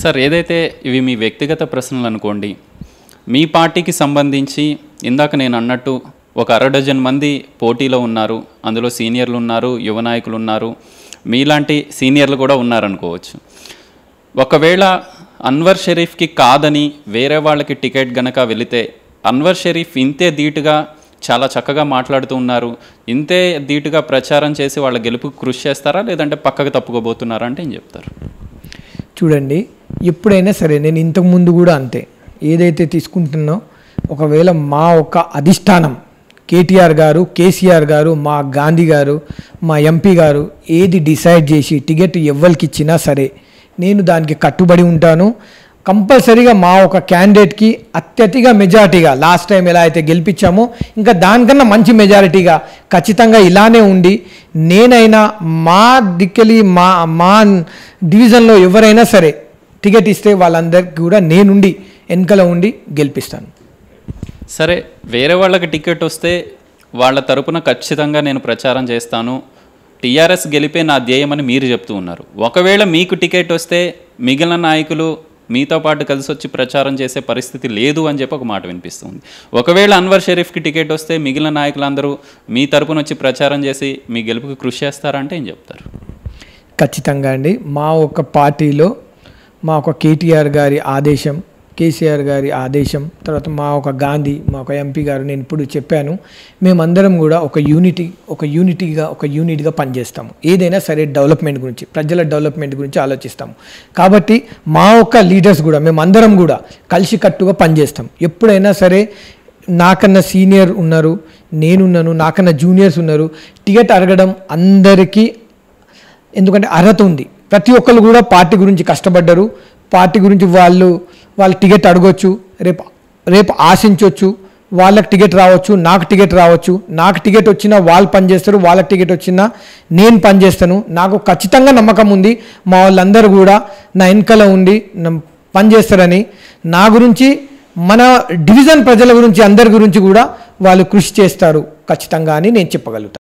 sir ఏదైతే ఇవి మీ వ్యక్తిగత ప్రశ్నలు అనుకోండి మీ పార్టీకి సంబంధించి ఇందాక నేను అన్నట్టు ఒక అర డజన్ మంది పోటీలో ఉన్నారు అందులో సీనియర్లు ఉన్నారు యువ నాయకులు ఉన్నారు మీలాంటి సీనియర్లు కూడా ఉన్నారనుకోవచ్చు ఒకవేళ అన్వర్ షరీఫ్కి కాదని వేరే వాళ్ళకి టికెట్ గనక వెళితే అన్వర్ షరీఫ్ ఇంతే ధీటుగా చాలా చక్కగా మాట్లాడుతూ ఉన్నారు ఇంతే ధీటుగా ప్రచారం చేసి వాళ్ళ గెలుపు కృషి చేస్తారా లేదంటే పక్కకు తప్పుకోబోతున్నారా అంటే ఏం చెప్తారు చూడండి ఎప్పుడైనా సరే నేను ఇంతకుముందు కూడా అంతే ఏదైతే తీసుకుంటున్నో ఒకవేళ మా ఒక అధిష్టానం కేటీఆర్ గారు కేసీఆర్ గారు మా గాంధీ గారు మా ఎంపీ గారు ఏది డిసైడ్ చేసి టికెట్ ఎవరికి ఇచ్చినా సరే నేను దానికి కట్టుబడి ఉంటాను కంపల్సరీగా మా ఒక క్యాండిడేట్కి అత్యధిక మెజారిటీగా లాస్ట్ టైం ఎలా అయితే గెలిపించామో ఇంకా దానికన్నా మంచి మెజారిటీగా ఖచ్చితంగా ఇలానే ఉండి నేనైనా మా దిక్కలి మా మా డివిజన్లో ఎవరైనా సరే టికెట్ ఇస్తే వాళ్ళందరికీ కూడా నేనుండి వెనకల ఉండి గెలిపిస్తాను సరే వేరే వాళ్ళకి టికెట్ వస్తే వాళ్ళ తరపున ఖచ్చితంగా నేను ప్రచారం చేస్తాను టీఆర్ఎస్ గెలిపే నా ధ్యేయమని మీరు చెప్తూ ఉన్నారు ఒకవేళ మీకు టికెట్ వస్తే మిగిలిన నాయకులు మీతో పాటు కలిసి వచ్చి ప్రచారం చేసే పరిస్థితి లేదు అని చెప్పి ఒక మాట వినిపిస్తుంది ఒకవేళ అన్వర్ షరీఫ్కి టికెట్ వస్తే మిగిలిన నాయకులందరూ మీ తరపున వచ్చి ప్రచారం చేసి మీ గెలుపుకి కృషి చేస్తారంటే ఏం చెప్తారు ఖచ్చితంగా అండి మా ఒక పార్టీలో మా ఒక కేటీఆర్ గారి ఆదేశం కేసీఆర్ గారి ఆదేశం తర్వాత మా ఒక గాంధీ మా ఒక ఎంపీ గారు నేను ఇప్పుడు చెప్పాను మేమందరం కూడా ఒక యూనిటీ ఒక యూనిటీగా ఒక యూనిట్గా పనిచేస్తాము ఏదైనా సరే డెవలప్మెంట్ గురించి ప్రజల డెవలప్మెంట్ గురించి ఆలోచిస్తాము కాబట్టి మా ఒక లీడర్స్ కూడా మేమందరం కూడా కలిసికట్టుగా పనిచేస్తాం ఎప్పుడైనా సరే నాకన్నా సీనియర్ ఉన్నారు నేనున్నాను నాకన్నా జూనియర్స్ ఉన్నారు టికెట్ అడగడం అందరికీ ఎందుకంటే అర్హత ఉంది ప్రతి ఒక్కళ్ళు కూడా పార్టీ గురించి కష్టపడ్డరు పార్టీ గురించి వాళ్ళు వాళ్ళ టికెట్ అడగొచ్చు రేపు రేపు ఆశించవచ్చు వాళ్ళకి టికెట్ రావచ్చు నాకు టికెట్ రావచ్చు నాకు టికెట్ వచ్చినా వాళ్ళు పనిచేస్తారు వాళ్ళకి టికెట్ వచ్చినా నేను పనిచేస్తాను నాకు ఖచ్చితంగా నమ్మకం ఉంది మా వాళ్ళందరూ కూడా నా వెనుకల ఉండి పనిచేస్తారని నా గురించి మన డివిజన్ ప్రజల గురించి అందరి గురించి కూడా వాళ్ళు కృషి చేస్తారు ఖచ్చితంగా అని నేను చెప్పగలుగుతాను